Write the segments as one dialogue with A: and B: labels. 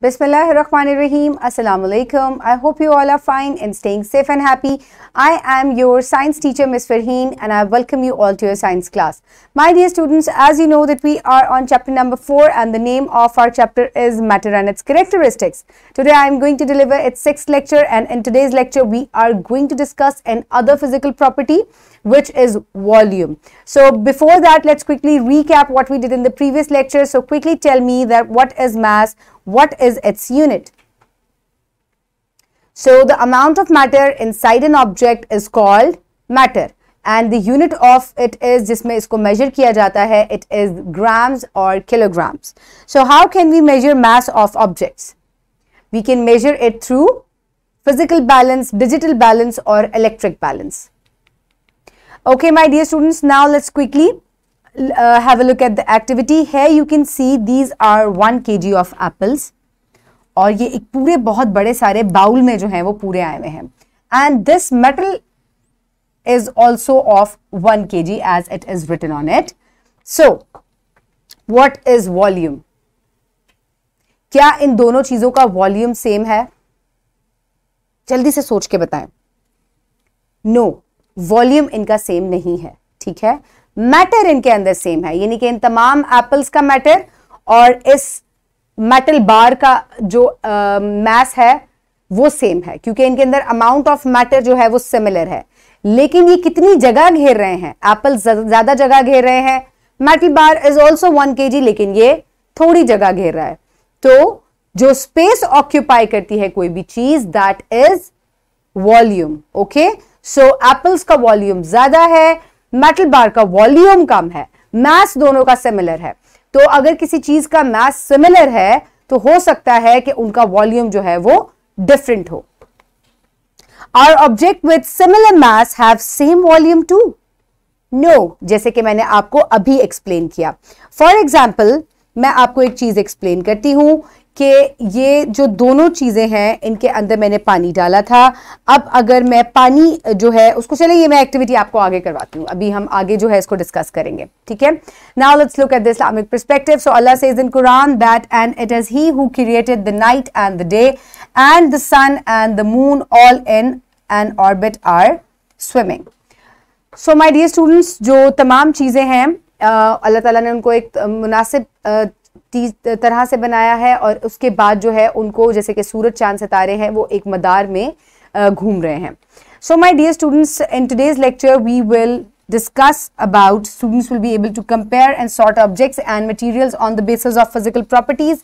A: Bismillah rahim Assalamu alaikum. I hope you all are fine and staying safe and happy. I am your science teacher, Ms. Farheen, and I welcome you all to your science class. My dear students, as you know that we are on chapter number 4 and the name of our chapter is Matter and its Characteristics. Today I am going to deliver its sixth lecture and in today's lecture we are going to discuss an other physical property which is volume. So before that, let's quickly recap what we did in the previous lecture. So quickly tell me that what is mass, what is its unit? So the amount of matter inside an object is called matter and the unit of it is जिसमें इसको measure किया जाता है it is grams or kilograms. So how can we measure mass of objects? We can measure it through physical balance, digital balance or electric balance. Okay my dear students now let's quickly uh, have a look at the activity here you can see these are 1 kg of apples और ये एक पूरे बहुत बड़े सारे bowl में जो हैं वो पूरे आए हुए हैं and this metal is also of 1 kg as it is written on it. So, what is volume? क्या इन दोनों चीजों का वॉल्यूम सेम है जल्दी से सोच के बताएं नो no, वॉल्यूम इनका सेम नहीं है ठीक है मैटर इनके अंदर सेम है यानी कि इन तमाम एप्पल्स का मैटर और इस मेटल बार का जो मैस uh, है वो सेम है क्योंकि इनके अंदर अमाउंट ऑफ मैटर जो है वो सिमिलर है लेकिन ये कितनी जगह घेर रहे हैं एप्पल ज्यादा जगह घेर रहे हैं metal bar is also one के लेकिन ये थोड़ी जगह घेर रहा है तो जो स्पेस ऑक्यूपाई करती है कोई भी चीज that is volume okay so apples का वॉल्यूम ज्यादा है मेटल बार का वॉल्यूम कम है मैस दोनों का सिमिलर है तो अगर किसी चीज का मैस सिमिलर है तो हो सकता है कि उनका वॉल्यूम जो है वो डिफरेंट हो are object with similar mass have same volume too no जैसे कि मैंने आपको अभी एक्सप्लेन किया फॉर एग्जाम्पल मैं आपको एक चीज एक्सप्लेन करती हूं कि ये जो दोनों चीज़ें हैं इनके अंदर मैंने पानी डाला था अब अगर मैं पानी जो है उसको चले ये मैं एक्टिविटी आपको आगे करवाती हूँ अभी हम आगे जो है इसको डिस्कस करेंगे ठीक है now let's look at the Islamic perspective so Allah says in Quran that and it is he who created the night and the day and the sun and the moon all in and orbit are swimming so my dear students जो तमाम चीज़ें हैं अल्लाह ताला ने उनको एक मुनासिब तरह से बनाया है और उसके बाद जो है उनको जैसे कि सूरज चांद सितारे हैं वो एक मदार में घूम रहे हैं so my dear students in today's lecture we will discuss about students will be able to compare and sort objects and material on the basis of physical properties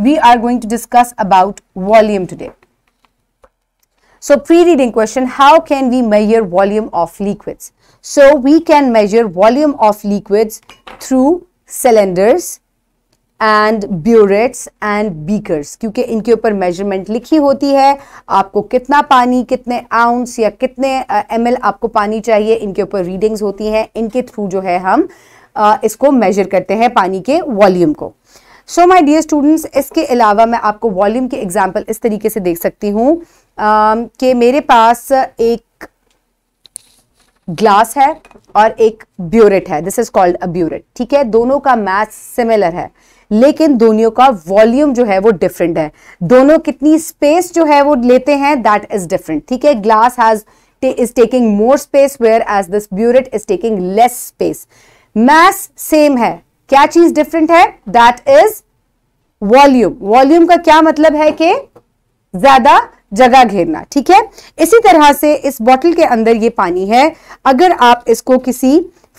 A: we are going to discuss about volume today so pre reading question how can we measure volume of liquids so we can measure volume of liquids through cylinders and burettes and beakers क्योंकि इनके ऊपर measurement लिखी होती है आपको कितना पानी कितने आउंस या कितने एम uh, आपको पानी चाहिए इनके ऊपर रीडिंग्स होती हैं इनके थ्रू जो है हम uh, इसको मेजर करते हैं पानी के वॉल्यूम को सो माय डियर स्टूडेंट्स इसके अलावा मैं आपको वॉल्यूम के एग्जाम्पल इस तरीके से देख सकती हूँ uh, कि मेरे पास एक ग्लास है और एक ब्यूरेट है this is called a burette ठीक है दोनों का मैथ सिमिलर है लेकिन दोनों का वॉल्यूम जो है वो डिफरेंट है दोनों कितनी स्पेस जो है वो लेते हैं दैट इज डिफरेंट ठीक है glass has is taking more space where as this burette is taking less space mass same है क्या चीज डिफरेंट है दैट इज वॉल्यूम वॉल्यूम का क्या मतलब है कि ज्यादा जगह घेरना ठीक है इसी तरह से इस बॉटल के अंदर ये पानी है अगर आप इसको किसी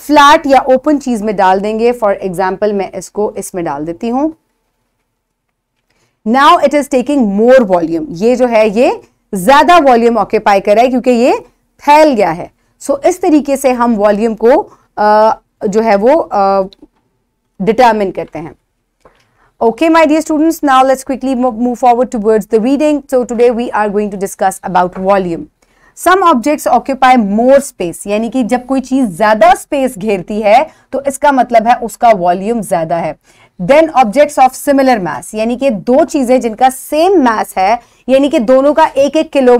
A: फ्लैट या ओपन चीज में डाल देंगे फॉर एग्जाम्पल मैं इसको इसमें डाल देती हूं now it is taking more volume ये जो है ये ज्यादा वॉल्यूम ऑक्यूपाई कर रहा है क्योंकि ये फैल गया है सो so, इस तरीके से हम वॉल्यूम को आ, जो है वो डिटर्मिन करते हैं Okay, my dear students, now let's quickly move forward towards the reading. So today we are going to discuss about volume. Some objects occupy more space यानी कि जब कोई चीज ज्यादा स्पेस घेरती है तो इसका मतलब है उसका वॉल्यूम ज्यादा है then objects of similar mass यानी कि दो चीजें जिनका सेम मैस है यानी कि दोनों का एक एक किलो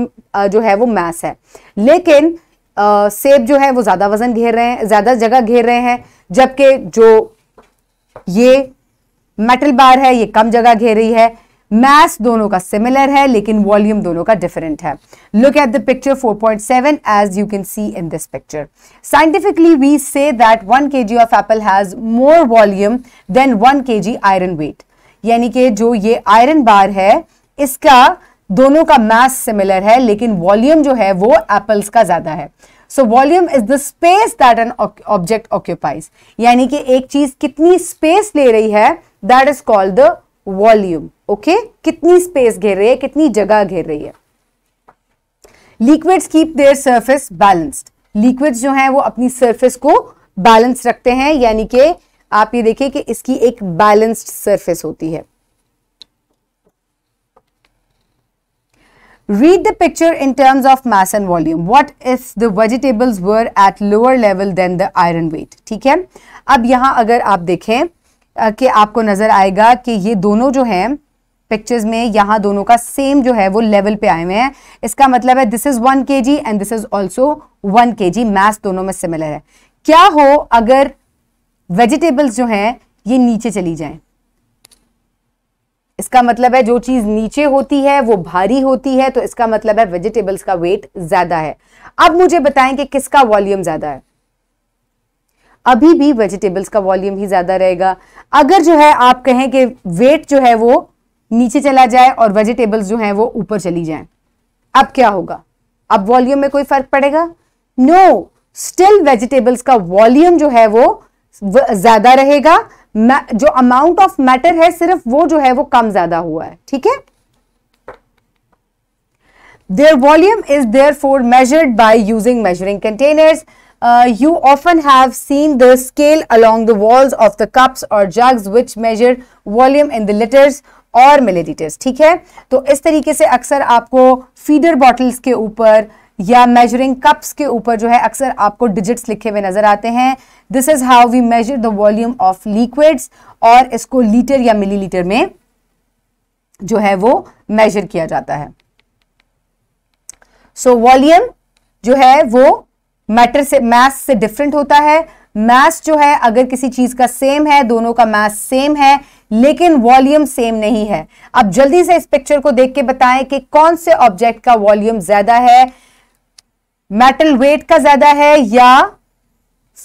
A: जो है वो मैस है लेकिन आ, सेब जो है वो ज्यादा वजन घेर रहे हैं ज्यादा जगह घेर रहे हैं जबकि जो ये मेटल बार है ये कम जगह घेर रही है मैस दोनों का सिमिलर है लेकिन वॉल्यूम दोनों का डिफरेंट है look at the picture 4.7 as you can see in this picture scientifically we say that K G of apple has more volume than K G iron wait यानी कि जो ये आयरन बार है इसका दोनों का मैस सिमिलर है लेकिन वॉल्यूम जो है वो एप्पल्स का ज्यादा है so volume is the space that an object occupies यानी कि एक चीज कितनी स्पेस ले रही है that is called the volume okay कितनी स्पेस घेर रही है कितनी जगह घेर रही है liquids keep their surface balanced liquids जो हैं वो अपनी सर्फेस को बैलेंस रखते हैं यानी कि आप ये देखिए कि इसकी एक बैलेंस्ड सर्फेस होती है Read the picture in terms of mass and volume. What if the vegetables were at lower level than the iron weight? ठीक है अब यहां अगर आप देखें कि आपको नज़र आएगा कि ये दोनों जो हैं पिक्चर्स में यहाँ दोनों का सेम जो है वो लेवल पे आए हुए हैं इसका मतलब है this is one K G and this is also one K G math दोनों में सिमिलर है क्या हो अगर वेजिटेबल्स जो हैं ये नीचे चली जाएं इसका मतलब है जो चीज़ नीचे होती है वो भारी होती है तो इसका मतलब है वेजिटेबल्स का वेट ज़्यादा है अब मुझे बताएं कि किसका वॉल्यूम ज़्यादा है अभी भी वेजिटेबल्स का वॉल्यूम ही ज़्यादा रहेगा अगर जो है आप कहें कि वेट जो है वो नीचे चला जाए और वेजिटेबल्स जो है वो ऊपर चली जाए अब क्या होगा अब वॉल्यूम में कोई फर्क पड़ेगा नो स्टिल वेजिटेबल्स का वॉल्यूम जो है वो ज़्यादा रहेगा जो अमाउंट ऑफ मैटर है सिर्फ वो जो है वो कम ज़्यादा हुआ है ठीक है volume is therefore measured by using measuring containers Uh, you often have seen the scale along the walls of the cups or jugs which measure volume in the liters और मिलीलीटर्स ठीक है तो इस तरीके से अक्सर आपको feeder bottles के ऊपर या मेजरिंग कप्स के ऊपर जो है अक्सर आपको डिजिट्स लिखे हुए नजर आते हैं this is how we measure the volume of liquids और इसको लीटर या मिलीलीटर में जो है वो मेजर किया जाता है सो so, वॉल्यूम जो है वो मैटर से मैथ से डिफरेंट होता है मैथ जो है अगर किसी चीज का सेम है दोनों का मैथ सेम है लेकिन वॉल्यूम सेम नहीं है अब जल्दी से इस पिक्चर को देख के बताएं कि कौन से ऑब्जेक्ट का वॉल्यूम ज्यादा है मेटल वेट का ज्यादा है या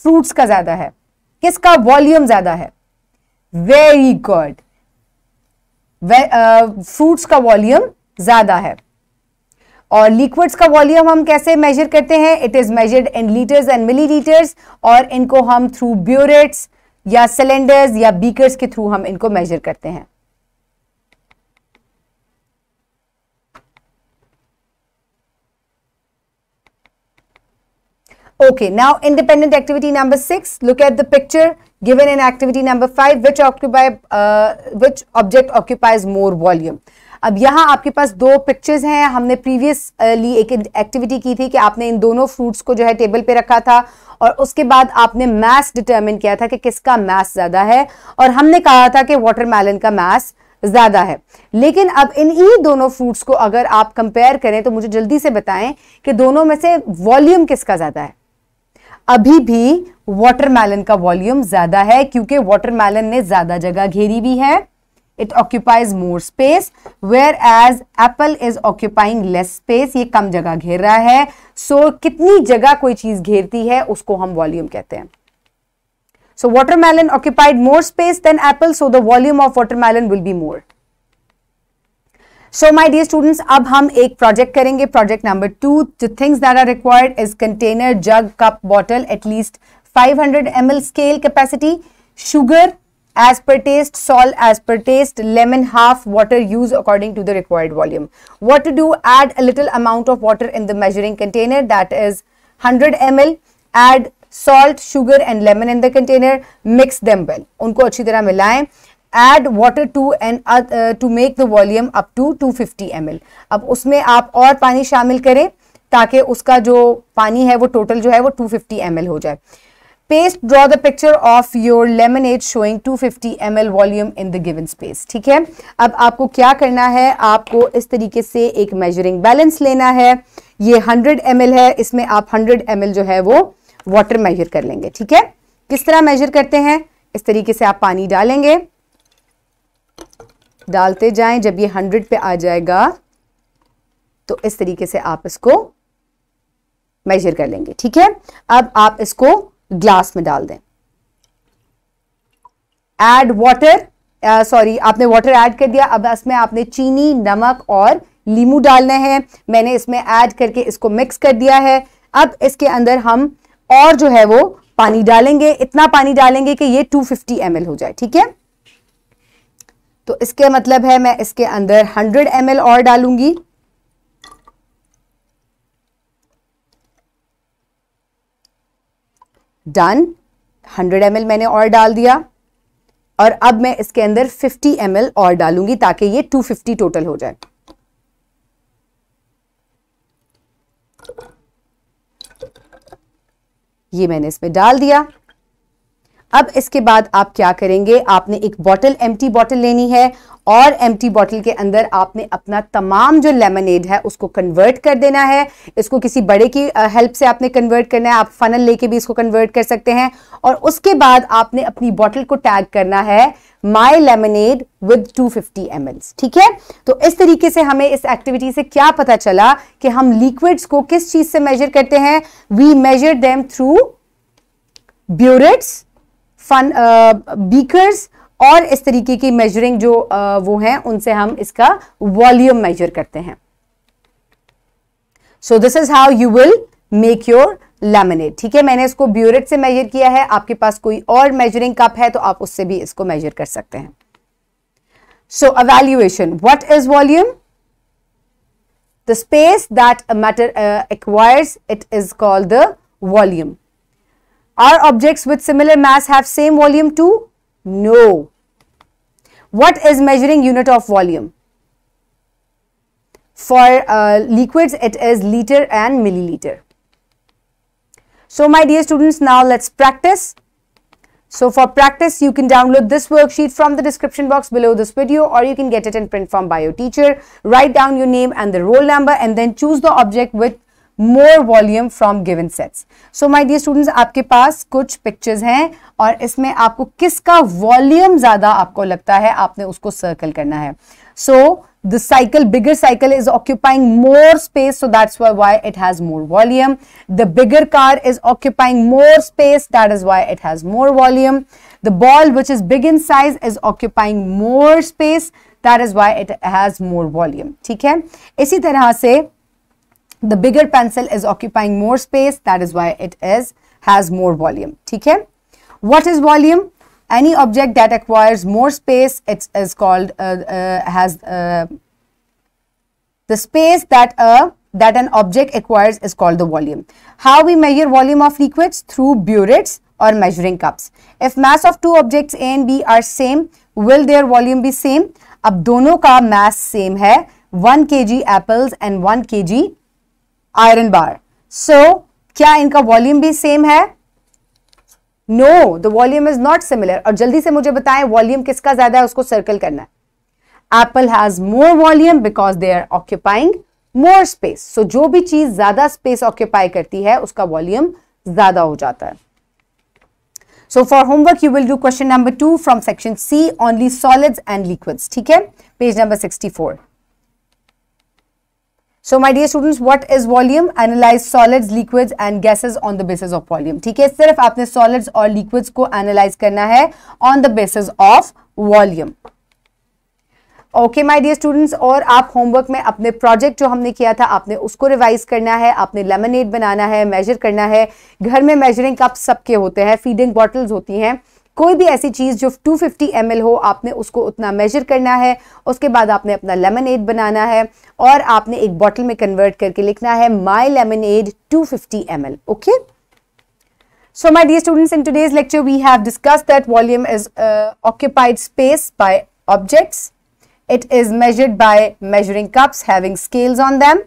A: फ्रूट्स का ज्यादा है किसका वॉल्यूम ज्यादा है वेरी गुड फ्रूट्स का वॉल्यूम ज्यादा है और लिक्विड्स का वॉल्यूम हम कैसे मेजर करते हैं it is measured in litres and millilitres और इनको हम थ्रू ब्यूरेट्स या सिलेंडर्स या बीकर्स के थ्रू हम इनको मेजर करते हैं okay now independent activity number six look at the picture given in activity number five which occupy which object occupies more volume अब यहाँ आपके पास दो पिक्चर्स हैं हमने प्रीवियसली एक एक्टिविटी की थी कि आपने इन दोनों फ्रूट्स को जो है टेबल पे रखा था और उसके बाद आपने मैस डिटरमिन किया था कि किसका मैस ज़्यादा है और हमने कहा था कि वाटरमेलन का मैस ज़्यादा है लेकिन अब इन्हीं दोनों फ्रूट्स को अगर आप कंपेयर करें तो मुझे जल्दी से बताएं कि दोनों में से वॉल्यूम किसका ज़्यादा है अभी भी वाटरमेलन का वॉल्यूम ज़्यादा है क्योंकि वाटरमेलन ने ज़्यादा जगह घेरी भी है it occupies more space where as apple is occupying less space ये कम जगह घेर रहा है सो so, कितनी जगह कोई चीज घेरती है उसको हम वॉल्यूम कहते हैं so watermelon occupied more space than apple so the volume of watermelon will be more so my dear students अब हम एक प्रोजेक्ट करेंगे project number two the things that are required is container jug cup bottle at least 500 ml scale capacity, sugar, as per taste salt as per taste lemon half water use according to the required volume what do add a little amount of water in the measuring container that is hundred M L add salt sugar and lemon in the container mix them well उनको अच्छी तरह मिलाएं add water to and to make the volume up to two fifty M L अब उसमें आप और पानी शामिल करें ताकि उसका जो पानी है वो टोटल जो है वो टू फिफ्टी एम एल हो जाए paste draw the picture of your lemonade showing 250 ml volume in the given space ठीक है अब आपको क्या करना है आपको इस तरीके से एक मेजरिंग बैलेंस लेना है ये 100 ml है इसमें आप 100 ml जो है वो वाटर मेजर कर लेंगे ठीक है किस तरह मेजर करते हैं इस तरीके से आप पानी डालेंगे डालते जाएं जब ये 100 पे आ जाएगा तो इस तरीके से आप इसको मेजर कर लेंगे ठीक है अब आप इसको ग्लास में डाल दें एड वाटर सॉरी आपने वाटर ऐड कर दिया अब इसमें आपने चीनी नमक और लीमू डालना है मैंने इसमें ऐड करके इसको मिक्स कर दिया है अब इसके अंदर हम और जो है वो पानी डालेंगे इतना पानी डालेंगे कि ये 250 फिफ्टी हो जाए ठीक है तो इसके मतलब है मैं इसके अंदर 100 एम और डालूंगी डन 100 एम मैंने और डाल दिया और अब मैं इसके अंदर 50 एम और डालूंगी ताकि ये 250 टोटल हो जाए ये मैंने इसमें डाल दिया अब इसके बाद आप क्या करेंगे आपने एक बॉटल एम्प्टी बॉटल लेनी है और एम बॉटल के अंदर आपने अपना तमाम जो लेमनेड है उसको कन्वर्ट कर देना है इसको किसी बड़े की हेल्प से आपने कन्वर्ट करना है आप फनल लेके भी इसको कन्वर्ट कर सकते हैं और उसके बाद आपने अपनी बॉटल को टैग करना है माई लेमनेड विद 250 फिफ्टी ठीक है तो इस तरीके से हमें इस एक्टिविटी से क्या पता चला कि हम लिक्विड्स को किस चीज से मेजर करते हैं we measure them through burettes fun beakers uh, और इस तरीके की मेजरिंग जो वो है उनसे हम इसका वॉल्यूम मेजर करते हैं so this is how you will make your lemonade ठीक है मैंने इसको ब्यूरेट से मेजर किया है आपके पास कोई और मेजरिंग कप है तो आप उससे भी इसको मेजर कर सकते हैं so evaluation what is volume the space that matter acquires it is called the volume are volume with similar with have same volume too no no What is measuring unit of volume? For uh, liquids, it is liter and milliliter. So my dear students, now let's practice. So for practice, you can download this worksheet from the description box below this video or you can get it in print form by your teacher. Write down your name and the roll number and then choose the object with more volume from given sets so my dear students आपके पास कुछ pictures हैं और इसमें आपको किसका volume ज्यादा आपको लगता है आपने उसको सर्कल करना है so the cycle bigger cycle is occupying more space so that's why it has more volume the bigger car is occupying more space that is why it has more volume the ball which is big in size is occupying more space that is why it has more volume ठीक है इसी तरह से the bigger pencil is occupying more space that is why it is has more volume theek hai what is volume any object that acquires more space it is called uh, uh, has uh, the space that a that an object acquires is called the volume how we measure volume of liquids through burettes or measuring cups if mass of two objects a and b are same will their volume be same ab dono ka mass same hai 1 kg apples and 1 kg iron bar so so, क्या इनका volume भी same है no the volume is not similar और जल्दी से मुझे बताएं volume किसका ज्यादा है उसको सर्कल करना है apple has more volume because they are occupying more space so जो भी चीज ज्यादा स्पेस ऑक्यूपाई करती है उसका वॉल्यूम ज्यादा हो जाता है so for homework you will do question number two from section C only solids and liquids ठीक है page number sixty four so my dear students what is volume analyse solid liquid and gases on the basis of volume ठीक है सिर्फ आपने solid और liquid को analyse करना है on the basis of volume okay my dear students और आप होमवर्क में अपने प्रोजेक्ट जो हमने किया था आपने उसको रिवाइज करना है आपने लेमनेट बनाना है मेजर करना है घर में मेजरिंग कप सबके होते हैं फीडिंग बॉटल्स होती हैं कोई भी ऐसी चीज़ जो 250 फिफ्टी हो आपने उसको उतना मेजर करना है उसके बाद आपने अपना लेमन बनाना है और आपने एक बॉटल में कन्वर्ट करके लिखना है my lemonade two fifty okay So my dear students, in today's lecture, we have discussed that volume is uh, occupied space by objects. It is measured by measuring cups having scales on them.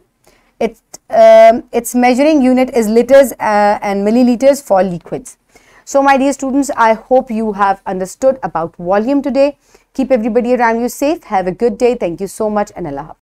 A: It, uh, its measuring unit is liters uh, and milliliters for liquids. So my dear students, I hope you have understood about volume today. Keep everybody around you safe. Have a good day. Thank you so much and Allah